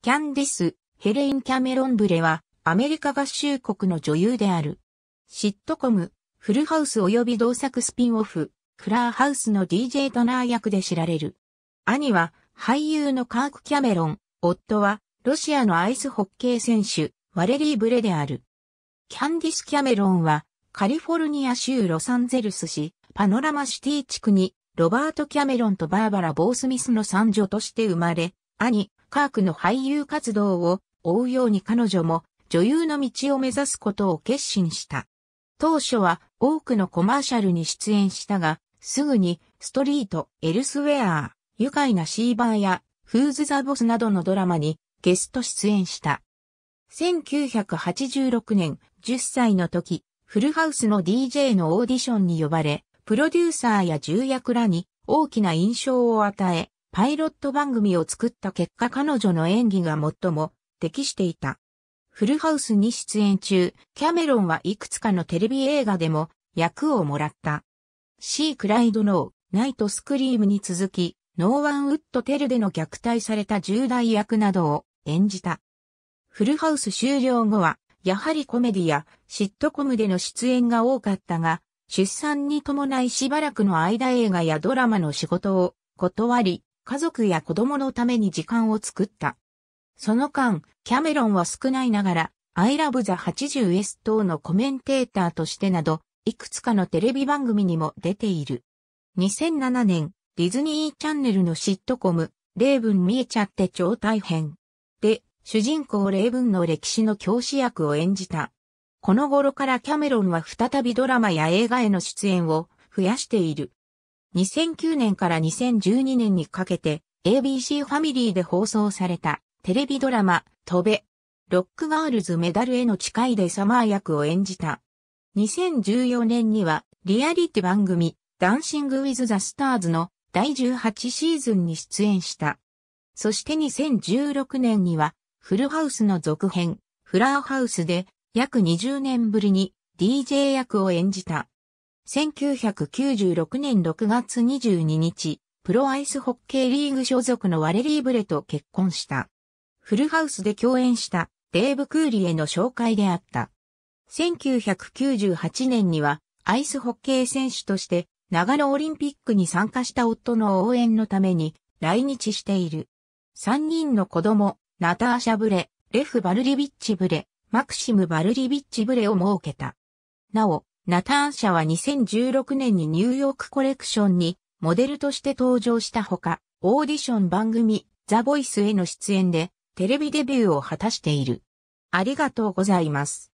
キャンディス・ヘレイン・キャメロン・ブレは、アメリカ合衆国の女優である。シットコム、フルハウス及び同作スピンオフ、クラーハウスの DJ ドナー役で知られる。兄は、俳優のカーク・キャメロン、夫は、ロシアのアイスホッケー選手、ワレリー・ブレである。キャンディス・キャメロンは、カリフォルニア州ロサンゼルス市、パノラマシティ地区に、ロバート・キャメロンとバーバラ・ボースミスの三女として生まれ、兄、カークの俳優活動を追うように彼女も女優の道を目指すことを決心した。当初は多くのコマーシャルに出演したが、すぐにストリート、エルスウェア、愉快なシーバーやフーズザボスなどのドラマにゲスト出演した。1986年10歳の時、フルハウスの DJ のオーディションに呼ばれ、プロデューサーや重役らに大きな印象を与え、パイロット番組を作った結果彼女の演技が最も適していた。フルハウスに出演中、キャメロンはいくつかのテレビ映画でも役をもらった。シー・クライド・ノー、ナイト・スクリームに続き、ノーワン・ウッド・テルでの虐待された重大役などを演じた。フルハウス終了後は、やはりコメディやシットコムでの出演が多かったが、出産に伴いしばらくの間映画やドラマの仕事を断り、家族や子供のために時間を作った。その間、キャメロンは少ないながら、アイラブザ 80S 等のコメンテーターとしてなど、いくつかのテレビ番組にも出ている。2007年、ディズニーチャンネルのシットコム、レ文ブン見えちゃって超大変。で、主人公レ文ブンの歴史の教師役を演じた。この頃からキャメロンは再びドラマや映画への出演を増やしている。2009年から2012年にかけて ABC ファミリーで放送されたテレビドラマ、飛べ。ロックガールズメダルへの誓いでサマー役を演じた。2014年にはリアリティ番組ダンシング・ウィズ・ザ・スターズの第18シーズンに出演した。そして2016年にはフルハウスの続編フラーハウスで約20年ぶりに DJ 役を演じた。1996年6月22日、プロアイスホッケーリーグ所属のワレリー・ブレと結婚した。フルハウスで共演したデーブ・クーリへの紹介であった。1998年にはアイスホッケー選手として長野オリンピックに参加した夫の応援のために来日している。3人の子供、ナターシャ・ブレ、レフ・バルリビッチ・ブレ、マクシム・バルリビッチ・ブレを設けた。なお、ナターン社は2016年にニューヨークコレクションにモデルとして登場したほか、オーディション番組ザ・ボイスへの出演でテレビデビューを果たしている。ありがとうございます。